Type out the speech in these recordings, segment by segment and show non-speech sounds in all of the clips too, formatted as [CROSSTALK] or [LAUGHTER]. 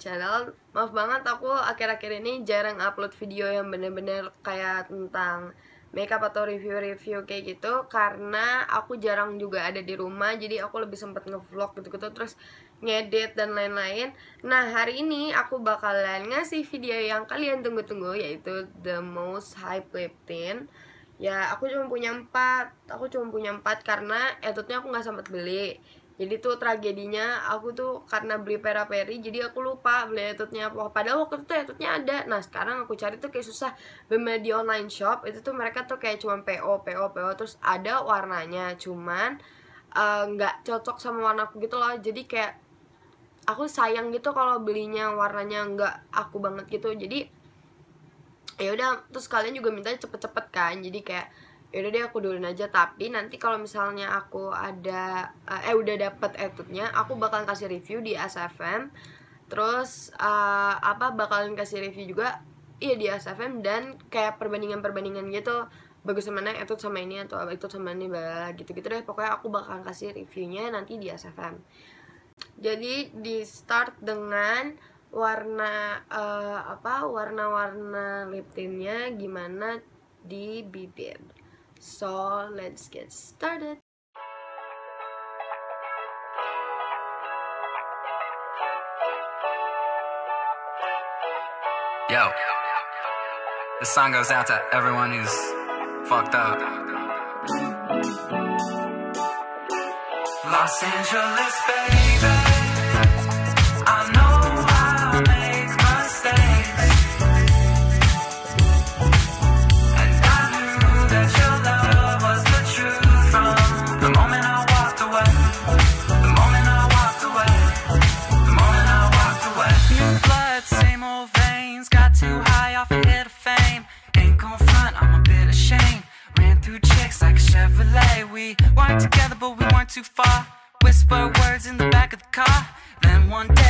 channel Maaf banget aku akhir-akhir ini jarang upload video yang bener-bener kayak tentang makeup atau review-review kayak gitu Karena aku jarang juga ada di rumah jadi aku lebih sempet ngevlog gitu-gitu Terus ngedit dan lain-lain Nah hari ini aku bakalan ngasih video yang kalian tunggu-tunggu yaitu The Most Hype Lip Tint Ya aku cuma punya 4 Aku cuma punya 4 karena etutnya aku gak sempet beli jadi tuh tragedinya aku tuh karena beli pera peri jadi aku lupa beli etutnya apa padahal waktu itu etutnya ada nah sekarang aku cari tuh kayak susah bener di online shop itu tuh mereka tuh kayak cuma PO PO PO terus ada warnanya cuman eh, nggak uh, cocok sama warna aku gitu loh jadi kayak aku sayang gitu kalau belinya warnanya nggak aku banget gitu jadi ya udah terus kalian juga minta cepet-cepet kan jadi kayak yaudah deh aku duluin aja tapi nanti kalau misalnya aku ada eh, eh udah dapet etutnya aku bakal kasih review di SFM terus uh, apa bakalan kasih review juga iya di SFM dan kayak perbandingan-perbandingan gitu bagus sama mana etut sama ini atau etut sama ini gitu gitu deh pokoknya aku bakalan kasih reviewnya nanti di SFM jadi di start dengan warna uh, apa warna-warna lip tintnya gimana di bibir So let's get started. Yo, this song goes out to everyone who's fucked up. Los Angeles, baby. Chevrolet. We weren't together, but we weren't too far. Whisper words in the back of the car. Then one day.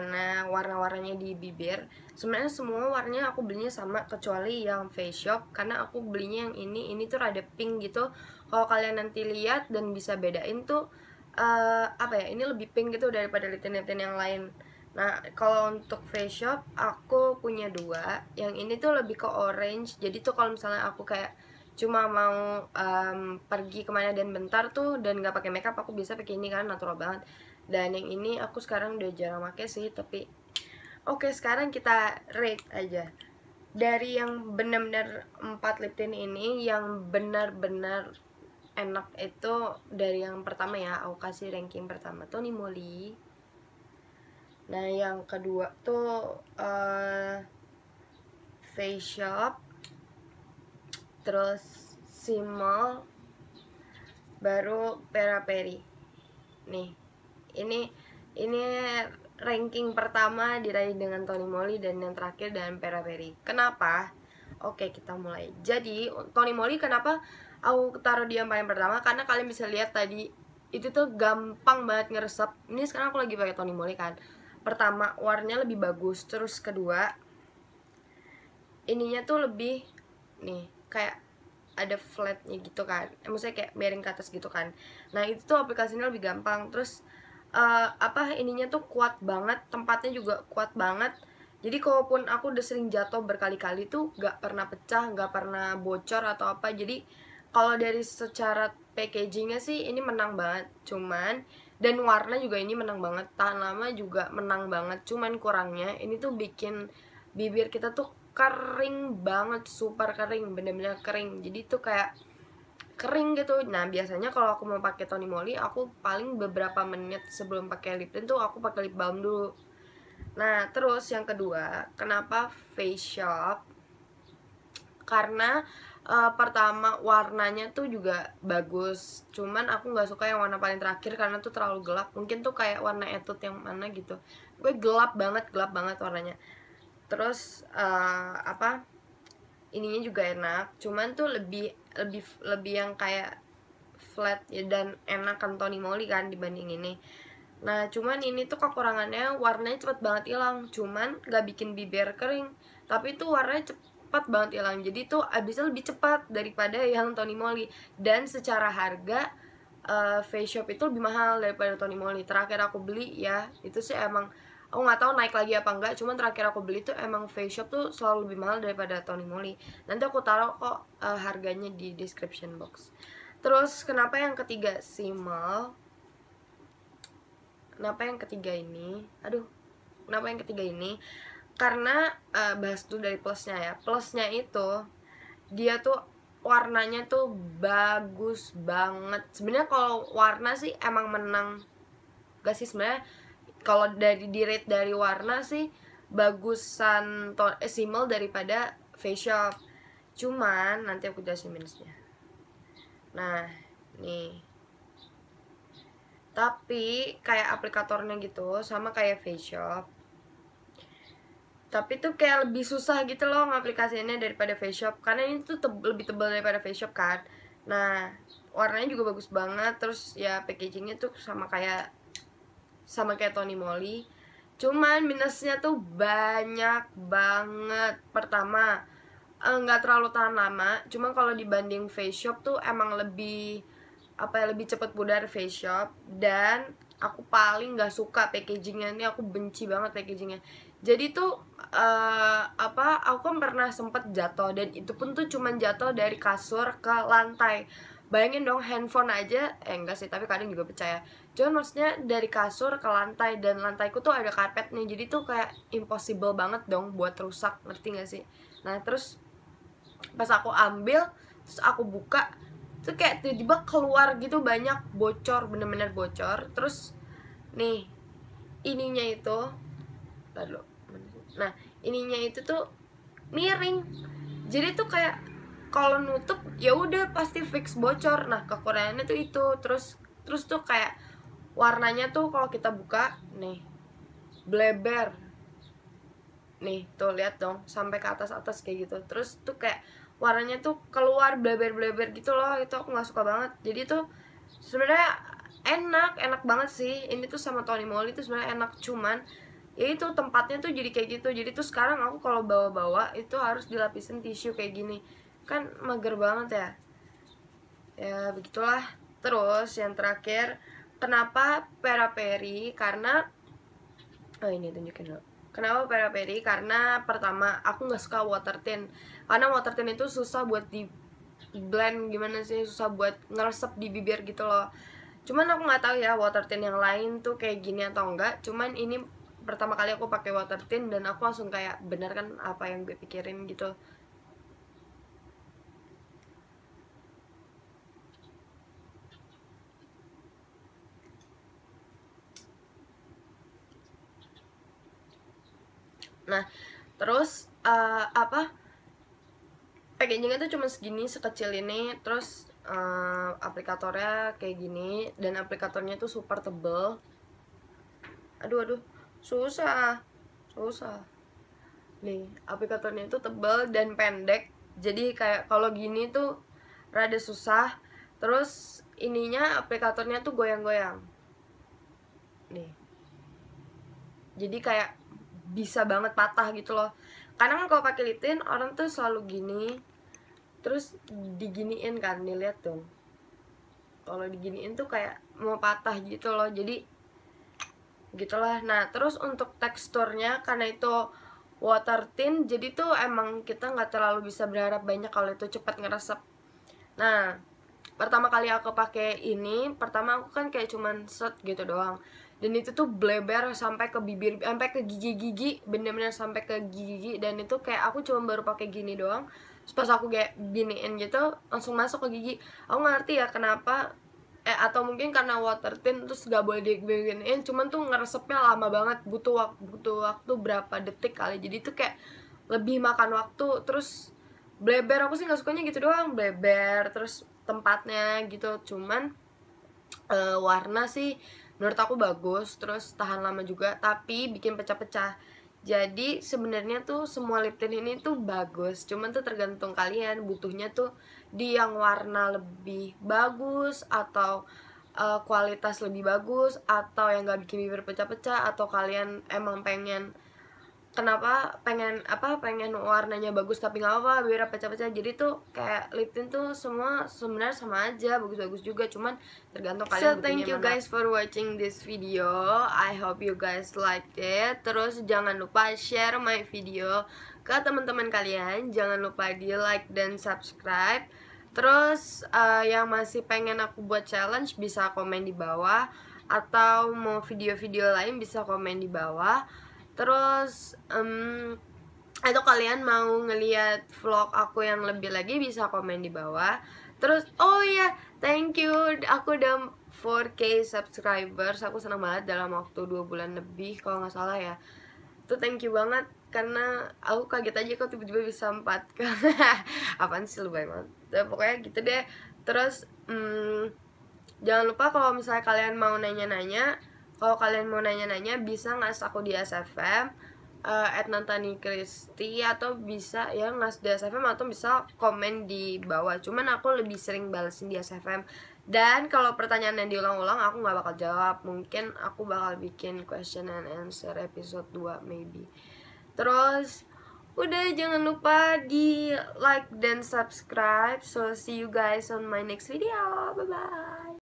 gimana warna-warnanya di bibir sebenarnya semua warnanya aku belinya sama kecuali yang face shop karena aku belinya yang ini ini tuh rada pink gitu kalau kalian nanti lihat dan bisa bedain tuh uh, apa ya ini lebih pink gitu daripada liten-liten yang lain Nah, kalau untuk face shop aku punya dua. Yang ini tuh lebih ke orange. Jadi tuh kalau misalnya aku kayak cuma mau um, pergi kemana dan bentar tuh dan nggak pakai makeup aku bisa pakai ini kan natural banget dan yang ini aku sekarang udah jarang pakai sih tapi oke okay, sekarang kita rate aja dari yang benar-benar 4 lip tint ini yang benar-benar enak itu dari yang pertama ya aku kasih ranking pertama tuh Moly nah yang kedua tuh uh, Face Shop terus Simol baru Pera Peri nih ini ini ranking pertama diraih dengan Tony Moly dan yang terakhir dengan Pera Peri. Kenapa? Oke, kita mulai. Jadi, Tony Moly kenapa aku taruh dia yang paling pertama? Karena kalian bisa lihat tadi itu tuh gampang banget ngeresep. Ini sekarang aku lagi pakai Tony Moly kan. Pertama, warnanya lebih bagus. Terus kedua, ininya tuh lebih nih, kayak ada flatnya gitu kan. Emang eh, saya kayak bearing ke atas gitu kan. Nah, itu tuh aplikasinya lebih gampang. Terus uh, apa ininya tuh kuat banget tempatnya juga kuat banget jadi kalaupun aku udah sering jatuh berkali-kali tuh gak pernah pecah gak pernah bocor atau apa jadi kalau dari secara packagingnya sih ini menang banget cuman dan warna juga ini menang banget tahan lama juga menang banget cuman kurangnya ini tuh bikin bibir kita tuh kering banget super kering bener-bener kering jadi tuh kayak kering gitu nah biasanya kalau aku mau pakai Tony Moly aku paling beberapa menit sebelum pakai lip tint tuh aku pakai lip balm dulu nah terus yang kedua kenapa face shop karena uh, pertama warnanya tuh juga bagus cuman aku nggak suka yang warna paling terakhir karena tuh terlalu gelap mungkin tuh kayak warna etut yang mana gitu gue gelap banget gelap banget warnanya terus uh, apa ininya juga enak cuman tuh lebih lebih lebih yang kayak flat ya, dan enak kan Tony Moly kan dibanding ini nah cuman ini tuh kekurangannya warnanya cepet banget hilang cuman gak bikin bibir kering tapi itu warnanya cepet banget hilang jadi tuh abisnya lebih cepat daripada yang Tony Moly dan secara harga uh, face shop itu lebih mahal daripada Tony Moly terakhir aku beli ya itu sih emang aku nggak tahu naik lagi apa enggak cuman terakhir aku beli tuh emang face shop tuh selalu lebih mahal daripada Tony Moly nanti aku taruh kok uh, harganya di description box terus kenapa yang ketiga Simal kenapa yang ketiga ini aduh kenapa yang ketiga ini karena uh, bahas tuh dari plusnya ya plusnya itu dia tuh warnanya tuh bagus banget sebenarnya kalau warna sih emang menang gak sih sebenarnya kalau dari di rate dari warna sih bagusan ton eh, daripada face shop cuman nanti aku jelasin minusnya nah nih tapi kayak aplikatornya gitu sama kayak face shop tapi tuh kayak lebih susah gitu loh ngaplikasinya daripada face shop karena ini tuh te lebih tebal daripada face shop kan nah warnanya juga bagus banget terus ya packagingnya tuh sama kayak sama kayak Tony Moly cuman minusnya tuh banyak banget pertama eh, nggak terlalu tahan lama cuman kalau dibanding face shop tuh emang lebih apa ya lebih cepet pudar face shop dan aku paling nggak suka packagingnya ini aku benci banget packagingnya jadi tuh uh, apa aku kan pernah sempet jatuh dan itu pun tuh cuman jatuh dari kasur ke lantai bayangin dong handphone aja eh enggak sih tapi kadang juga percaya. cuman maksudnya dari kasur ke lantai dan lantaiku tuh ada karpetnya jadi tuh kayak impossible banget dong buat rusak ngerti gak sih nah terus pas aku ambil terus aku buka tuh kayak tiba-tiba keluar gitu banyak bocor bener-bener bocor terus nih ininya itu lalu nah ininya itu tuh miring jadi tuh kayak kalau nutup ya udah pasti fix bocor nah kekurangannya tuh itu terus terus tuh kayak warnanya tuh kalau kita buka nih bleber nih tuh lihat dong sampai ke atas atas kayak gitu terus tuh kayak warnanya tuh keluar bleber bleber gitu loh itu aku nggak suka banget jadi tuh sebenarnya enak enak banget sih ini tuh sama Tony Moly itu sebenarnya enak cuman ya itu tempatnya tuh jadi kayak gitu jadi tuh sekarang aku kalau bawa-bawa itu harus dilapisin tisu kayak gini kan mager banget ya ya begitulah terus yang terakhir kenapa pera peri karena oh ini tunjukin dulu kenapa pera peri karena pertama aku nggak suka water tin karena water tin itu susah buat di blend gimana sih susah buat ngeresep di bibir gitu loh cuman aku nggak tahu ya water tin yang lain tuh kayak gini atau enggak cuman ini pertama kali aku pakai water tin dan aku langsung kayak bener kan apa yang gue pikirin gitu nah terus uh, apa packagingnya tuh cuma segini sekecil ini terus uh, aplikatornya kayak gini dan aplikatornya tuh super tebel aduh aduh susah susah nih aplikatornya itu tebel dan pendek jadi kayak kalau gini tuh rada susah terus ininya aplikatornya tuh goyang-goyang nih jadi kayak bisa banget patah gitu loh kadang kan kalau pakai litin orang tuh selalu gini terus diginiin kan nih lihat dong kalau diginiin tuh kayak mau patah gitu loh jadi gitulah nah terus untuk teksturnya karena itu water tint jadi tuh emang kita nggak terlalu bisa berharap banyak kalau itu cepat ngeresep nah pertama kali aku pakai ini pertama aku kan kayak cuman set gitu doang dan itu tuh bleber sampai ke bibir sampai ke gigi-gigi bener benar sampai ke gigi-gigi dan itu kayak aku cuma baru pakai gini doang terus pas aku kayak giniin gitu langsung masuk ke gigi aku ngerti ya kenapa eh atau mungkin karena water tint terus gak boleh diginiin cuman tuh ngeresepnya lama banget butuh waktu butuh waktu berapa detik kali jadi itu kayak lebih makan waktu terus bleber aku sih nggak sukanya gitu doang bleber terus tempatnya gitu cuman uh, warna sih menurut aku bagus terus tahan lama juga tapi bikin pecah-pecah jadi sebenarnya tuh semua lip tint ini tuh bagus cuman tuh tergantung kalian butuhnya tuh di yang warna lebih bagus atau uh, kualitas lebih bagus atau yang gak bikin bibir pecah-pecah atau kalian emang pengen kenapa pengen apa pengen warnanya bagus tapi nggak apa biar pecah-pecah jadi tuh kayak lip tint tuh semua sebenarnya sama aja bagus-bagus juga cuman tergantung kalian so thank you mana. guys for watching this video I hope you guys like it terus jangan lupa share my video ke teman-teman kalian jangan lupa di like dan subscribe terus uh, yang masih pengen aku buat challenge bisa komen di bawah atau mau video-video lain bisa komen di bawah terus um, atau kalian mau ngeliat vlog aku yang lebih lagi bisa komen di bawah terus oh iya yeah, thank you aku udah 4k subscribers aku senang banget dalam waktu 2 bulan lebih kalau nggak salah ya itu thank you banget karena aku kaget aja kok tiba-tiba bisa 4 karena [LAUGHS] apaan sih lebay banget nah, ya, pokoknya gitu deh terus hmm, jangan lupa kalau misalnya kalian mau nanya-nanya kalau kalian mau nanya-nanya bisa ngas aku di SFM uh, eh, at Nantani Kristi atau bisa ya ngas di SFM atau bisa komen di bawah cuman aku lebih sering balesin di SFM dan kalau pertanyaan yang diulang-ulang aku nggak bakal jawab mungkin aku bakal bikin question and answer episode 2 maybe terus udah jangan lupa di like dan subscribe so see you guys on my next video bye bye